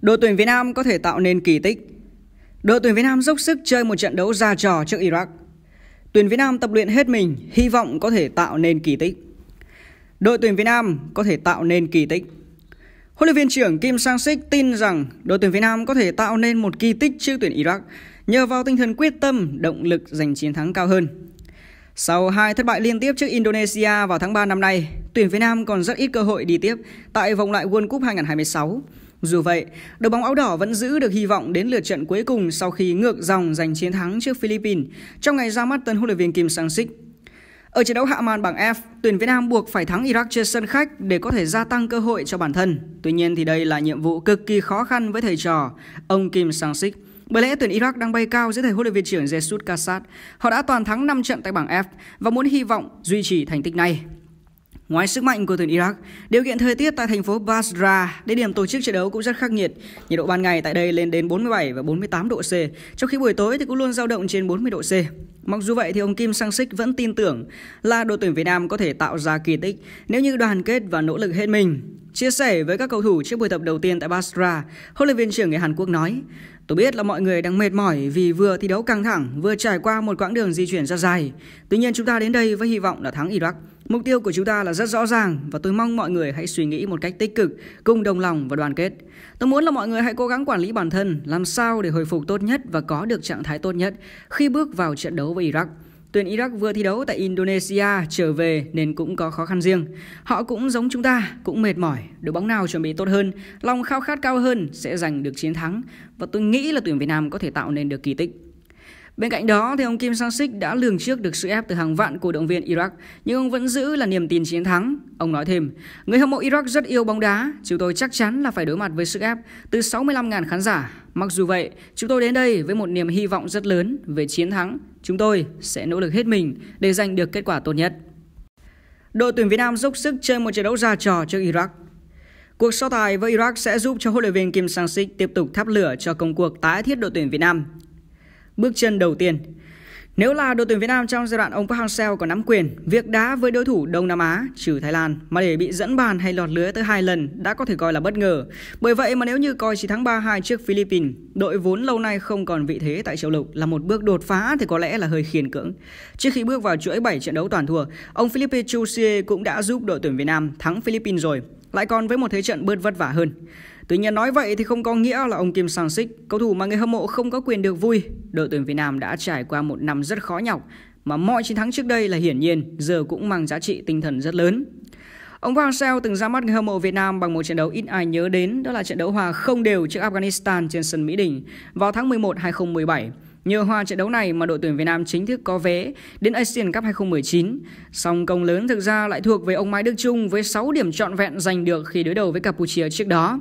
đội tuyển Việt Nam có thể tạo nên kỳ tích. Đội tuyển Việt Nam dốc sức chơi một trận đấu ra trò trước Iraq. Tuyển Việt Nam tập luyện hết mình, hy vọng có thể tạo nên kỳ tích. Đội tuyển Việt Nam có thể tạo nên kỳ tích. Huấn luyện viên trưởng Kim Sang Sik tin rằng đội tuyển Việt Nam có thể tạo nên một kỳ tích trước tuyển Iraq nhờ vào tinh thần quyết tâm, động lực giành chiến thắng cao hơn. Sau hai thất bại liên tiếp trước Indonesia vào tháng 3 năm nay, tuyển Việt Nam còn rất ít cơ hội đi tiếp tại vòng loại World Cup 2026. Dù vậy, đội bóng áo đỏ vẫn giữ được hy vọng đến lượt trận cuối cùng sau khi ngược dòng giành chiến thắng trước Philippines trong ngày ra mắt tân huấn luyện viên Kim Sang-sik. Ở trận đấu hạ màn bảng F, tuyển Việt Nam buộc phải thắng Iraq trên sân khách để có thể gia tăng cơ hội cho bản thân. Tuy nhiên thì đây là nhiệm vụ cực kỳ khó khăn với thầy trò, ông Kim Sang-sik. Bởi lẽ tuyển Iraq đang bay cao dưới thầy huấn luyện viên trưởng Jesus Kassad. Họ đã toàn thắng 5 trận tại bảng F và muốn hy vọng duy trì thành tích này. Ngoài sức mạnh của tuyển Iraq, điều kiện thời tiết tại thành phố Basra, địa điểm tổ chức trận đấu cũng rất khắc nghiệt. Nhiệt độ ban ngày tại đây lên đến 47 và 48 độ C, trong khi buổi tối thì cũng luôn dao động trên 40 độ C. Mặc dù vậy thì ông Kim Sang Sik vẫn tin tưởng là đội tuyển Việt Nam có thể tạo ra kỳ tích nếu như đoàn kết và nỗ lực hết mình. Chia sẻ với các cầu thủ trước buổi tập đầu tiên tại Basra, huấn luyện viên trưởng người Hàn Quốc nói: "Tôi biết là mọi người đang mệt mỏi vì vừa thi đấu căng thẳng, vừa trải qua một quãng đường di chuyển rất dài. Tuy nhiên chúng ta đến đây với hy vọng là thắng Iraq." Mục tiêu của chúng ta là rất rõ ràng và tôi mong mọi người hãy suy nghĩ một cách tích cực, cùng đồng lòng và đoàn kết. Tôi muốn là mọi người hãy cố gắng quản lý bản thân, làm sao để hồi phục tốt nhất và có được trạng thái tốt nhất khi bước vào trận đấu với Iraq. Tuyển Iraq vừa thi đấu tại Indonesia trở về nên cũng có khó khăn riêng. Họ cũng giống chúng ta, cũng mệt mỏi, đội bóng nào chuẩn bị tốt hơn, lòng khao khát cao hơn sẽ giành được chiến thắng và tôi nghĩ là tuyển Việt Nam có thể tạo nên được kỳ tích. Bên cạnh đó, thì ông Kim Sang-sik đã lường trước được sự ép từ hàng vạn cổ động viên Iraq, nhưng ông vẫn giữ là niềm tin chiến thắng. Ông nói thêm, người hâm mộ Iraq rất yêu bóng đá, chúng tôi chắc chắn là phải đối mặt với sức ép từ 65.000 khán giả. Mặc dù vậy, chúng tôi đến đây với một niềm hy vọng rất lớn về chiến thắng. Chúng tôi sẽ nỗ lực hết mình để giành được kết quả tốt nhất. Đội tuyển Việt Nam dốc sức chơi một trận đấu ra trò trước Iraq. Cuộc so tài với Iraq sẽ giúp cho huấn luyện viên Kim Sang-sik tiếp tục thắp lửa cho công cuộc tái thiết đội tuyển Việt Nam bước chân đầu tiên. Nếu là đội tuyển Việt Nam trong giai đoạn ông Park Hang-seo còn nắm quyền, việc đá với đối thủ Đông Nam Á trừ Thái Lan mà để bị dẫn bàn hay lọt lưới tới hai lần đã có thể coi là bất ngờ. Bởi vậy mà nếu như coi chỉ thắng 3-2 trước Philippines, đội vốn lâu nay không còn vị thế tại châu lục là một bước đột phá thì có lẽ là hơi khiển cưỡng. Trước khi bước vào chuỗi 7 trận đấu toàn thua, ông Philippe Chusie cũng đã giúp đội tuyển Việt Nam thắng Philippines rồi, lại còn với một thế trận bớt vất vả hơn. Tuy nhiên nói vậy thì không có nghĩa là ông Kim Sang Sik, cầu thủ mà người hâm mộ không có quyền được vui. Đội tuyển Việt Nam đã trải qua một năm rất khó nhọc mà mọi chiến thắng trước đây là hiển nhiên giờ cũng mang giá trị tinh thần rất lớn. Ông Vang Seo từng ra mắt người hâm mộ Việt Nam bằng một trận đấu ít ai nhớ đến, đó là trận đấu hòa không đều trước Afghanistan trên sân Mỹ Đình vào tháng 11 2017. Nhờ hòa trận đấu này mà đội tuyển Việt Nam chính thức có vé đến Asian Cup 2019. Song công lớn thực ra lại thuộc về ông Mai Đức Trung với 6 điểm trọn vẹn giành được khi đối đầu với Campuchia trước đó.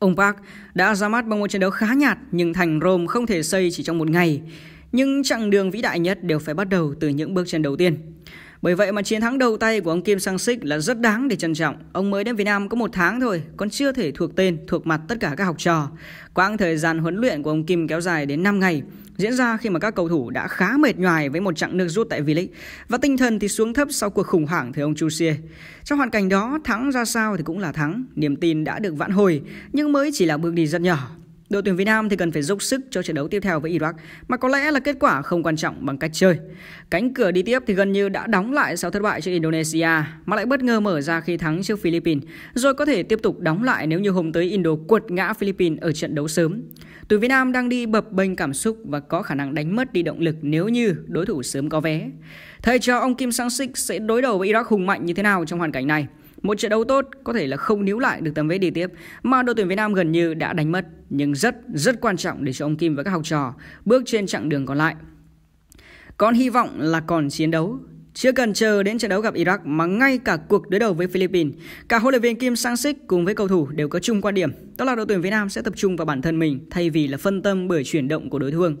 Ông Park đã ra mắt bằng một trận đấu khá nhạt nhưng thành Rome không thể xây chỉ trong một ngày. Nhưng chặng đường vĩ đại nhất đều phải bắt đầu từ những bước chân đầu tiên. Bởi vậy mà chiến thắng đầu tay của ông Kim Sang Sik là rất đáng để trân trọng. Ông mới đến Việt Nam có một tháng thôi, còn chưa thể thuộc tên, thuộc mặt tất cả các học trò. Quãng thời gian huấn luyện của ông Kim kéo dài đến 5 ngày, diễn ra khi mà các cầu thủ đã khá mệt nhoài với một chặng nước rút tại V-League và tinh thần thì xuống thấp sau cuộc khủng hoảng thời ông Chu Chusie. Trong hoàn cảnh đó, thắng ra sao thì cũng là thắng, niềm tin đã được vãn hồi nhưng mới chỉ là bước đi rất nhỏ. Đội tuyển Việt Nam thì cần phải dốc sức cho trận đấu tiếp theo với Iraq, mà có lẽ là kết quả không quan trọng bằng cách chơi. Cánh cửa đi tiếp thì gần như đã đóng lại sau thất bại trước Indonesia, mà lại bất ngờ mở ra khi thắng trước Philippines, rồi có thể tiếp tục đóng lại nếu như hôm tới Indo quật ngã Philippines ở trận đấu sớm. Tuyển Việt Nam đang đi bập bênh cảm xúc và có khả năng đánh mất đi động lực nếu như đối thủ sớm có vé. Thầy cho ông Kim Sang Sik sẽ đối đầu với Iraq hùng mạnh như thế nào trong hoàn cảnh này? Một trận đấu tốt có thể là không níu lại được tấm vé đi tiếp mà đội tuyển Việt Nam gần như đã đánh mất nhưng rất rất quan trọng để cho ông Kim và các học trò bước trên chặng đường còn lại. Còn hy vọng là còn chiến đấu chưa cần chờ đến trận đấu gặp Iraq mà ngay cả cuộc đối đầu với Philippines, cả huấn luyện viên Kim Sang Sik cùng với cầu thủ đều có chung quan điểm, đó là đội tuyển Việt Nam sẽ tập trung vào bản thân mình thay vì là phân tâm bởi chuyển động của đối phương.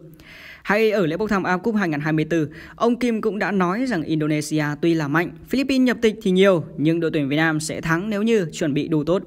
Hay ở lễ bốc thăm AFF Cup 2024, ông Kim cũng đã nói rằng Indonesia tuy là mạnh, Philippines nhập tịch thì nhiều, nhưng đội tuyển Việt Nam sẽ thắng nếu như chuẩn bị đủ tốt.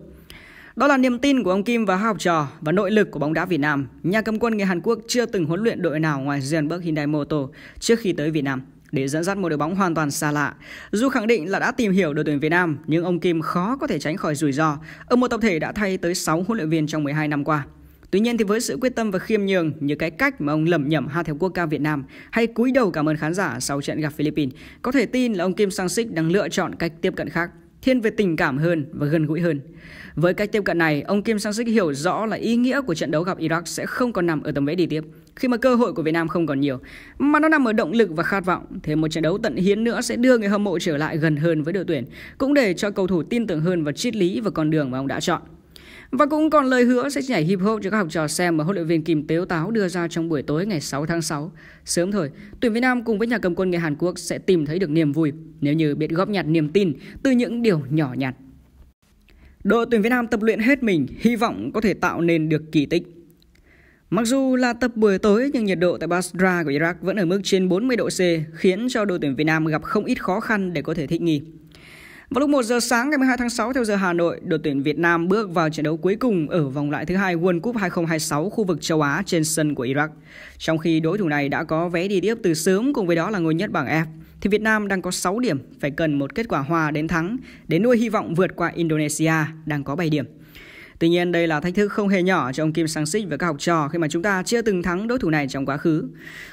Đó là niềm tin của ông Kim và học trò và nội lực của bóng đá Việt Nam. Nhà cầm quân người Hàn Quốc chưa từng huấn luyện đội nào ngoài Jeonbuk Hyundai Motor trước khi tới Việt Nam để dẫn dắt một đội bóng hoàn toàn xa lạ. Dù khẳng định là đã tìm hiểu đội tuyển Việt Nam, nhưng ông Kim khó có thể tránh khỏi rủi ro ở một tập thể đã thay tới 6 huấn luyện viên trong 12 năm qua. Tuy nhiên thì với sự quyết tâm và khiêm nhường như cái cách mà ông lẩm nhẩm ha theo quốc ca Việt Nam hay cúi đầu cảm ơn khán giả sau trận gặp Philippines, có thể tin là ông Kim Sang-sik đang lựa chọn cách tiếp cận khác thiên về tình cảm hơn và gần gũi hơn. Với cách tiếp cận này, ông Kim Sang-sik hiểu rõ là ý nghĩa của trận đấu gặp Iraq sẽ không còn nằm ở tầm vẽ đi tiếp, khi mà cơ hội của Việt Nam không còn nhiều, mà nó nằm ở động lực và khát vọng. Thêm một trận đấu tận hiến nữa sẽ đưa người hâm mộ trở lại gần hơn với đội tuyển, cũng để cho cầu thủ tin tưởng hơn vào triết lý và con đường mà ông đã chọn. Và cũng còn lời hứa sẽ nhảy hip hop cho các học trò xem mà huấn luyện viên Kim Tếu Táo đưa ra trong buổi tối ngày 6 tháng 6. Sớm thôi, tuyển Việt Nam cùng với nhà cầm quân người Hàn Quốc sẽ tìm thấy được niềm vui nếu như biết góp nhặt niềm tin từ những điều nhỏ nhặt. Đội tuyển Việt Nam tập luyện hết mình, hy vọng có thể tạo nên được kỳ tích. Mặc dù là tập buổi tối nhưng nhiệt độ tại Basra của Iraq vẫn ở mức trên 40 độ C khiến cho đội tuyển Việt Nam gặp không ít khó khăn để có thể thích nghi. Vào lúc 1 giờ sáng ngày 12 tháng 6 theo giờ Hà Nội, đội tuyển Việt Nam bước vào trận đấu cuối cùng ở vòng loại thứ hai World Cup 2026 khu vực châu Á trên sân của Iraq. Trong khi đối thủ này đã có vé đi tiếp từ sớm cùng với đó là ngôi nhất bảng F, thì Việt Nam đang có 6 điểm, phải cần một kết quả hòa đến thắng để nuôi hy vọng vượt qua Indonesia đang có 7 điểm. Tuy nhiên đây là thách thức không hề nhỏ cho ông Kim Sang Sik và các học trò khi mà chúng ta chưa từng thắng đối thủ này trong quá khứ.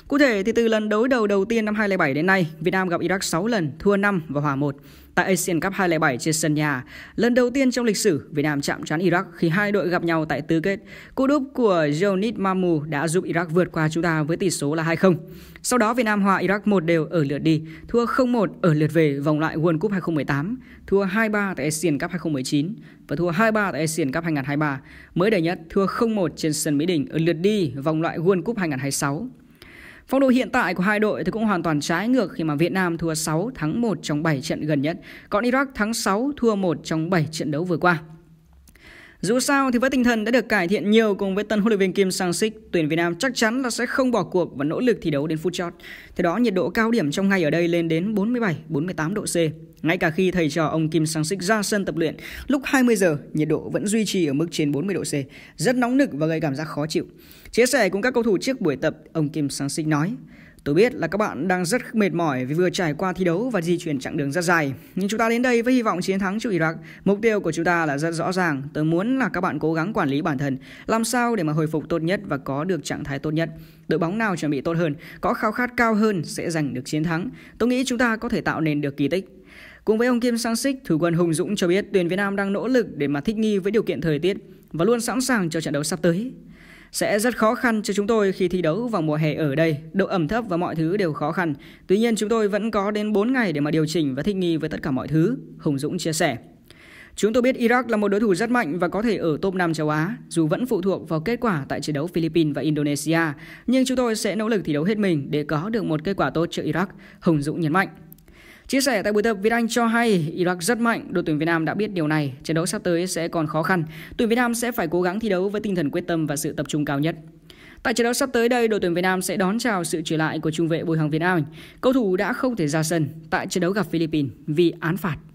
Cụ thể thì từ lần đối đầu đầu tiên năm 2007 đến nay, Việt Nam gặp Iraq 6 lần, thua 5 và hòa 1 tại Asian Cup 2007 trên sân nhà. Lần đầu tiên trong lịch sử, Việt Nam chạm trán Iraq khi hai đội gặp nhau tại tứ kết. Cú đúp của Jonit Mamu đã giúp Iraq vượt qua chúng ta với tỷ số là 2-0. Sau đó Việt Nam hòa Iraq một đều ở lượt đi, thua 0-1 ở lượt về vòng loại World Cup 2018, thua 2-3 tại Asian Cup 2019 và thua 2-3 tại Asian Cup 2023. Mới đây nhất, thua 0-1 trên sân Mỹ Đình ở lượt đi vòng loại World Cup 2026. Phong độ hiện tại của hai đội thì cũng hoàn toàn trái ngược khi mà Việt Nam thua 6 thắng 1 trong 7 trận gần nhất, còn Iraq thắng 6 thua 1 trong 7 trận đấu vừa qua. Dù sao thì với tinh thần đã được cải thiện nhiều cùng với tân huấn luyện viên Kim Sang-sik, tuyển Việt Nam chắc chắn là sẽ không bỏ cuộc và nỗ lực thi đấu đến phút chót. Theo đó, nhiệt độ cao điểm trong ngày ở đây lên đến 47-48 độ C. Ngay cả khi thầy trò ông Kim Sang-sik ra sân tập luyện, lúc 20 giờ nhiệt độ vẫn duy trì ở mức trên 40 độ C, rất nóng nực và gây cảm giác khó chịu. Chia sẻ cùng các cầu thủ trước buổi tập, ông Kim Sang-sik nói: Tôi biết là các bạn đang rất mệt mỏi vì vừa trải qua thi đấu và di chuyển chặng đường rất dài. Nhưng chúng ta đến đây với hy vọng chiến thắng trước Iraq. Mục tiêu của chúng ta là rất rõ ràng. Tôi muốn là các bạn cố gắng quản lý bản thân, làm sao để mà hồi phục tốt nhất và có được trạng thái tốt nhất. Đội bóng nào chuẩn bị tốt hơn, có khao khát cao hơn sẽ giành được chiến thắng. Tôi nghĩ chúng ta có thể tạo nên được kỳ tích. Cùng với ông Kim Sang Sik, thủ quân Hùng Dũng cho biết tuyển Việt Nam đang nỗ lực để mà thích nghi với điều kiện thời tiết và luôn sẵn sàng cho trận đấu sắp tới sẽ rất khó khăn cho chúng tôi khi thi đấu vào mùa hè ở đây. Độ ẩm thấp và mọi thứ đều khó khăn. Tuy nhiên chúng tôi vẫn có đến 4 ngày để mà điều chỉnh và thích nghi với tất cả mọi thứ, Hùng Dũng chia sẻ. Chúng tôi biết Iraq là một đối thủ rất mạnh và có thể ở top 5 châu Á, dù vẫn phụ thuộc vào kết quả tại trận đấu Philippines và Indonesia, nhưng chúng tôi sẽ nỗ lực thi đấu hết mình để có được một kết quả tốt cho Iraq, Hùng Dũng nhấn mạnh. Chia sẻ tại buổi tập, Việt Anh cho hay Iraq rất mạnh, đội tuyển Việt Nam đã biết điều này, trận đấu sắp tới sẽ còn khó khăn. Tuyển Việt Nam sẽ phải cố gắng thi đấu với tinh thần quyết tâm và sự tập trung cao nhất. Tại trận đấu sắp tới đây, đội tuyển Việt Nam sẽ đón chào sự trở lại của trung vệ Bùi Hoàng Việt Anh. Cầu thủ đã không thể ra sân tại trận đấu gặp Philippines vì án phạt.